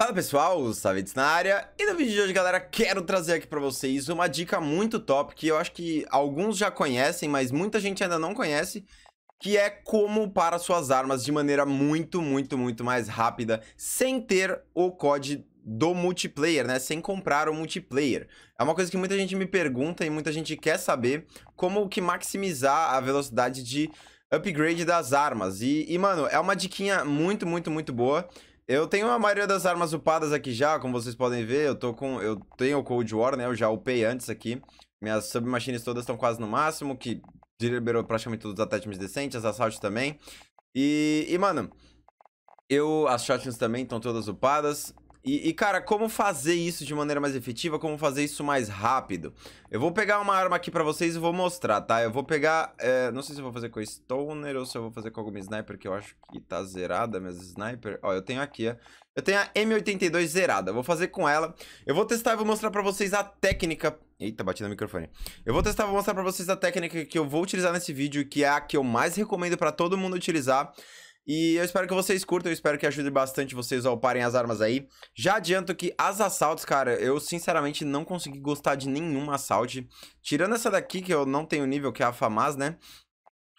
Fala pessoal, o na área, e no vídeo de hoje galera, quero trazer aqui pra vocês uma dica muito top, que eu acho que alguns já conhecem, mas muita gente ainda não conhece, que é como para suas armas de maneira muito, muito, muito mais rápida, sem ter o COD do multiplayer, né? Sem comprar o multiplayer. É uma coisa que muita gente me pergunta e muita gente quer saber como que maximizar a velocidade de upgrade das armas. E, e, mano, é uma diquinha muito, muito, muito boa. Eu tenho a maioria das armas upadas aqui já, como vocês podem ver. Eu tô com. Eu tenho o Cold War, né? Eu já upei antes aqui. Minhas submachines todas estão quase no máximo, que liberou praticamente todos os attachments decentes, as assaltes também. E, e mano, eu. As shotguns também estão todas upadas. E, e, cara, como fazer isso de maneira mais efetiva? Como fazer isso mais rápido? Eu vou pegar uma arma aqui pra vocês e vou mostrar, tá? Eu vou pegar... É, não sei se eu vou fazer com a Stoner ou se eu vou fazer com alguma Sniper, que eu acho que tá zerada, minhas Sniper. Ó, eu tenho aqui, ó. Eu tenho a M82 zerada. Eu vou fazer com ela. Eu vou testar e vou mostrar pra vocês a técnica... Eita, bati no microfone. Eu vou testar, e vou mostrar pra vocês a técnica que eu vou utilizar nesse vídeo, que é a que eu mais recomendo pra todo mundo utilizar. E eu espero que vocês curtam, eu espero que ajude bastante vocês a uparem as armas aí. Já adianto que as assaltos, cara, eu sinceramente não consegui gostar de nenhuma assault. Tirando essa daqui, que eu não tenho nível, que é a FAMAS, né?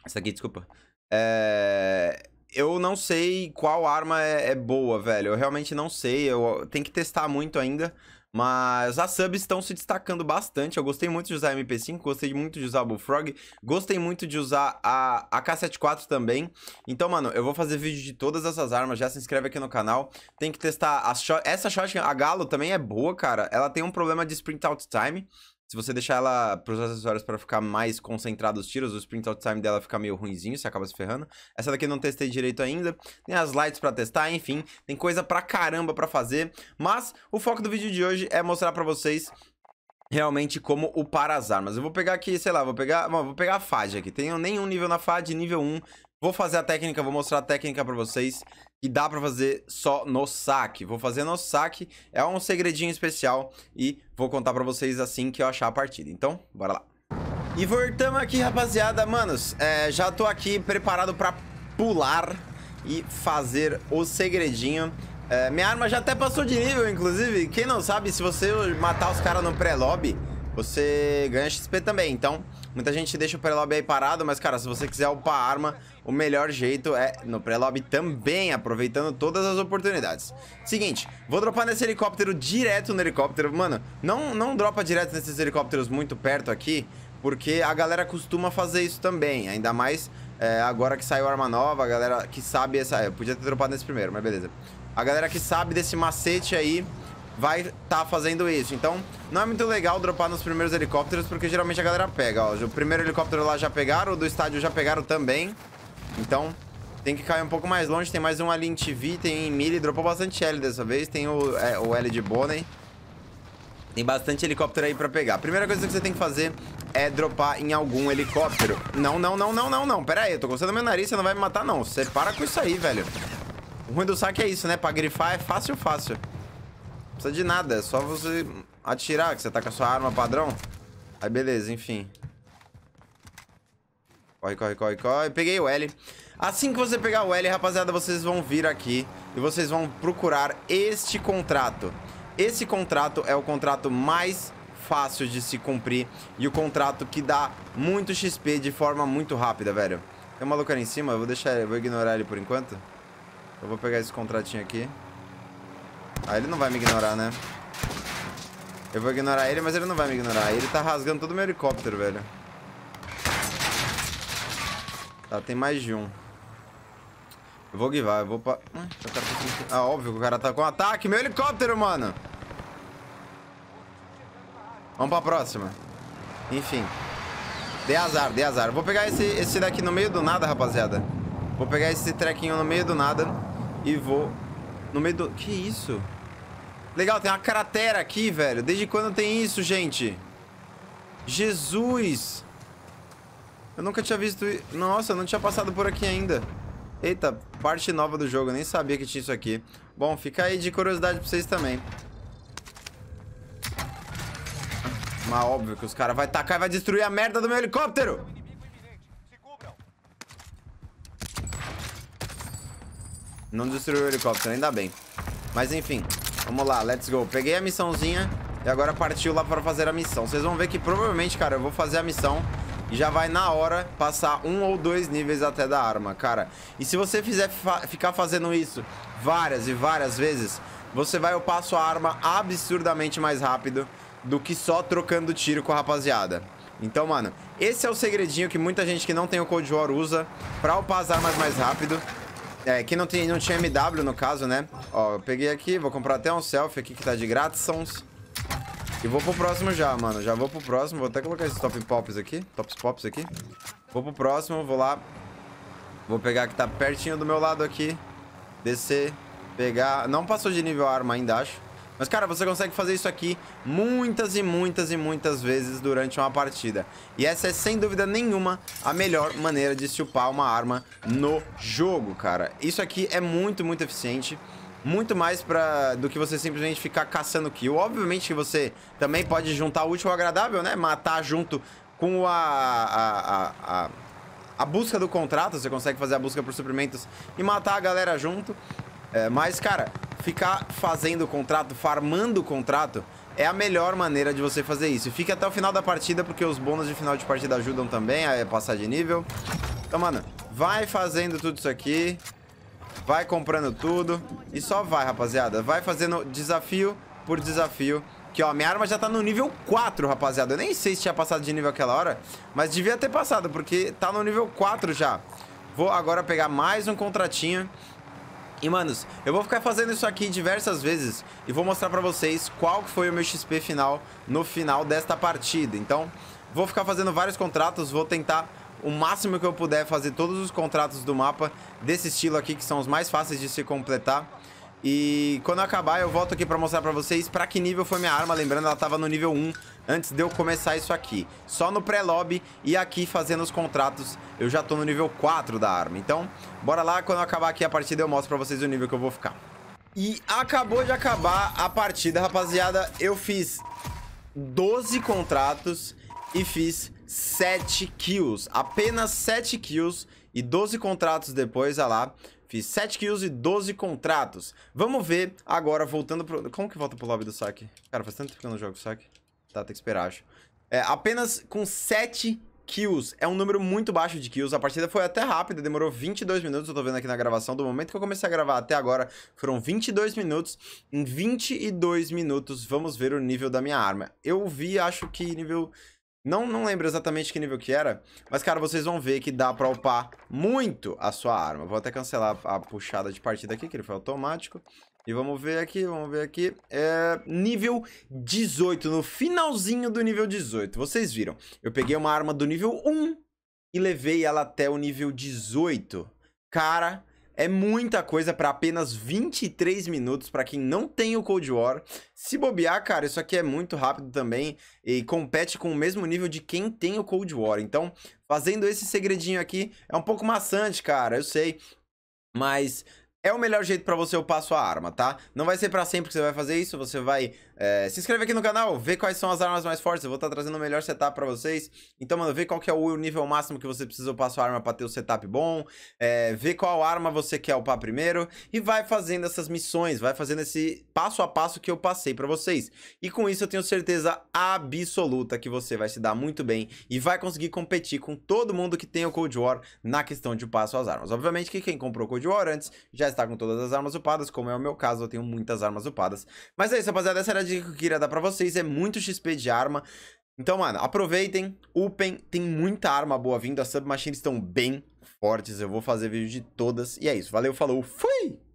Essa aqui, desculpa. É... Eu não sei qual arma é, é boa, velho. Eu realmente não sei, eu tenho que testar muito ainda. Mas as subs estão se destacando bastante. Eu gostei muito de usar a MP5, gostei muito de usar a Bullfrog, gostei muito de usar a AK-74 também. Então, mano, eu vou fazer vídeo de todas essas armas. Já se inscreve aqui no canal. Tem que testar shot... essa shotgun. A Galo também é boa, cara. Ela tem um problema de sprint out time. Se você deixar ela pros acessórios para ficar mais concentrado os tiros, o sprint out time dela fica meio ruinzinho, você acaba se ferrando. Essa daqui eu não testei direito ainda. Tem as lights para testar, enfim, tem coisa pra caramba pra fazer. Mas o foco do vídeo de hoje é mostrar pra vocês realmente como upar as armas. Eu vou pegar aqui, sei lá, vou pegar, bom, vou pegar a FAD aqui. Tenho nenhum nível na FAD, nível 1. Vou fazer a técnica, vou mostrar a técnica pra vocês que dá pra fazer só no saque. Vou fazer no saque, é um segredinho especial e vou contar pra vocês assim que eu achar a partida. Então, bora lá. E voltamos aqui, rapaziada. Manos, é, já tô aqui preparado pra pular e fazer o segredinho. É, minha arma já até passou de nível, inclusive. Quem não sabe, se você matar os caras no pré-lobby, você ganha XP também. Então, muita gente deixa o pré-lobby aí parado, mas, cara, se você quiser upar arma, o melhor jeito é no pré-lobby também, aproveitando todas as oportunidades. Seguinte, vou dropar nesse helicóptero direto no helicóptero. Mano, não, não dropa direto nesses helicópteros muito perto aqui, porque a galera costuma fazer isso também, ainda mais é, agora que saiu arma nova, a galera que sabe essa... Eu podia ter dropado nesse primeiro, mas beleza. A galera que sabe desse macete aí vai estar tá fazendo isso. Então, não é muito legal dropar nos primeiros helicópteros, porque geralmente a galera pega, ó. O primeiro helicóptero lá já pegaram, o do estádio já pegaram também. Então, tem que cair um pouco mais longe. Tem mais um ali em TV, tem em Mili. Dropou bastante L dessa vez. Tem o, é, o L de Bonnie. Tem bastante helicóptero aí pra pegar. A primeira coisa que você tem que fazer é dropar em algum helicóptero. Não, não, não, não, não, não. Pera aí, eu tô coçando meu nariz, você não vai me matar, não. Você para com isso aí, velho. O ruim do saque é isso, né? Pra grifar é fácil, fácil precisa de nada, é só você atirar, que você tá com a sua arma padrão. Aí beleza, enfim. Corre, corre, corre, corre. Peguei o L. Assim que você pegar o L, rapaziada, vocês vão vir aqui e vocês vão procurar este contrato. Esse contrato é o contrato mais fácil de se cumprir e o contrato que dá muito XP de forma muito rápida, velho. Tem um maluco ali em cima, eu vou deixar ele, vou ignorar ele por enquanto. Eu vou pegar esse contratinho aqui. Ah, ele não vai me ignorar, né? Eu vou ignorar ele, mas ele não vai me ignorar. Ele tá rasgando todo o meu helicóptero, velho. Tá, tem mais de um. Eu vou guivar, eu vou pra... Tá ah, óbvio que o cara tá com ataque. Meu helicóptero, mano! Vamos pra próxima. Enfim. Dei azar, dei azar. Vou pegar esse, esse daqui no meio do nada, rapaziada. Vou pegar esse trequinho no meio do nada e vou no meio do... Que isso? Legal, tem uma cratera aqui, velho. Desde quando tem isso, gente? Jesus! Eu nunca tinha visto... Nossa, eu não tinha passado por aqui ainda. Eita, parte nova do jogo. Eu nem sabia que tinha isso aqui. Bom, fica aí de curiosidade pra vocês também. Mas óbvio que os caras vão tacar e vai destruir a merda do meu helicóptero! Não destruiu o helicóptero, ainda bem. Mas enfim, vamos lá, let's go. Peguei a missãozinha e agora partiu lá pra fazer a missão. Vocês vão ver que provavelmente, cara, eu vou fazer a missão e já vai na hora passar um ou dois níveis até da arma, cara. E se você fizer fa ficar fazendo isso várias e várias vezes, você vai upar sua arma absurdamente mais rápido do que só trocando tiro com a rapaziada. Então, mano, esse é o segredinho que muita gente que não tem o Cold War usa pra upar as armas mais rápido. É, que não, tem, não tinha MW no caso, né? Ó, eu peguei aqui, vou comprar até um selfie aqui que tá de grátis. E vou pro próximo já, mano. Já vou pro próximo. Vou até colocar esses top pops aqui. Tops pops aqui. Vou pro próximo, vou lá. Vou pegar que tá pertinho do meu lado aqui. Descer. Pegar. Não passou de nível arma ainda, acho. Mas, cara, você consegue fazer isso aqui muitas e muitas e muitas vezes durante uma partida. E essa é, sem dúvida nenhuma, a melhor maneira de chupar uma arma no jogo, cara. Isso aqui é muito, muito eficiente muito mais pra, do que você simplesmente ficar caçando kill. Obviamente que você também pode juntar o útil ao agradável, né? Matar junto com a, a, a, a, a busca do contrato. Você consegue fazer a busca por suprimentos e matar a galera junto. É, mas, cara, ficar fazendo o contrato, farmando o contrato, é a melhor maneira de você fazer isso. Fica até o final da partida, porque os bônus de final de partida ajudam também a passar de nível. Então, mano, vai fazendo tudo isso aqui. Vai comprando tudo. E só vai, rapaziada. Vai fazendo desafio por desafio. Que, ó, minha arma já tá no nível 4, rapaziada. Eu nem sei se tinha passado de nível aquela hora, mas devia ter passado, porque tá no nível 4 já. Vou agora pegar mais um contratinho e, manos, eu vou ficar fazendo isso aqui diversas vezes e vou mostrar pra vocês qual foi o meu XP final no final desta partida. Então, vou ficar fazendo vários contratos, vou tentar o máximo que eu puder fazer todos os contratos do mapa desse estilo aqui, que são os mais fáceis de se completar. E quando acabar, eu volto aqui pra mostrar pra vocês pra que nível foi minha arma. Lembrando, ela tava no nível 1 antes de eu começar isso aqui. Só no pré-lobby e aqui fazendo os contratos, eu já tô no nível 4 da arma. Então, bora lá. Quando eu acabar aqui a partida, eu mostro pra vocês o nível que eu vou ficar. E acabou de acabar a partida, rapaziada. Eu fiz 12 contratos e fiz 7 kills. Apenas 7 kills e 12 contratos depois, olha lá, fiz 7 kills e 12 contratos. Vamos ver agora, voltando pro... Como que volta pro lobby do saque? Cara, faz tanto tempo que eu não jogo saque. Tá, tem que esperar, acho. É, apenas com 7 kills. É um número muito baixo de kills. A partida foi até rápida, demorou 22 minutos. Eu tô vendo aqui na gravação. Do momento que eu comecei a gravar até agora, foram 22 minutos. Em 22 minutos, vamos ver o nível da minha arma. Eu vi, acho que nível não, não lembro exatamente que nível que era, mas, cara, vocês vão ver que dá pra upar muito a sua arma. Vou até cancelar a puxada de partida aqui, que ele foi automático. E vamos ver aqui, vamos ver aqui. É, nível 18, no finalzinho do nível 18. Vocês viram, eu peguei uma arma do nível 1 e levei ela até o nível 18. Cara, é muita coisa para apenas 23 minutos para quem não tem o Cold War. Se bobear, cara, isso aqui é muito rápido também e compete com o mesmo nível de quem tem o Cold War. Então, fazendo esse segredinho aqui é um pouco maçante, cara, eu sei. Mas é o melhor jeito pra você upar a sua arma, tá? Não vai ser pra sempre que você vai fazer isso, você vai é, se inscrever aqui no canal, ver quais são as armas mais fortes, eu vou estar tá trazendo o melhor setup pra vocês. Então, mano, vê qual que é o nível máximo que você precisa upar a sua arma pra ter o setup bom, é, vê qual arma você quer upar primeiro e vai fazendo essas missões, vai fazendo esse passo a passo que eu passei pra vocês. E com isso eu tenho certeza absoluta que você vai se dar muito bem e vai conseguir competir com todo mundo que tem o Cold War na questão de upar suas armas. Obviamente que quem comprou o Cold War antes já está estar com todas as armas upadas, como é o meu caso, eu tenho muitas armas upadas. Mas é isso, rapaziada, essa era a dica que eu queria dar pra vocês, é muito XP de arma. Então, mano, aproveitem, upem, tem muita arma boa vindo, as submachines estão bem fortes, eu vou fazer vídeo de todas. E é isso, valeu, falou, fui!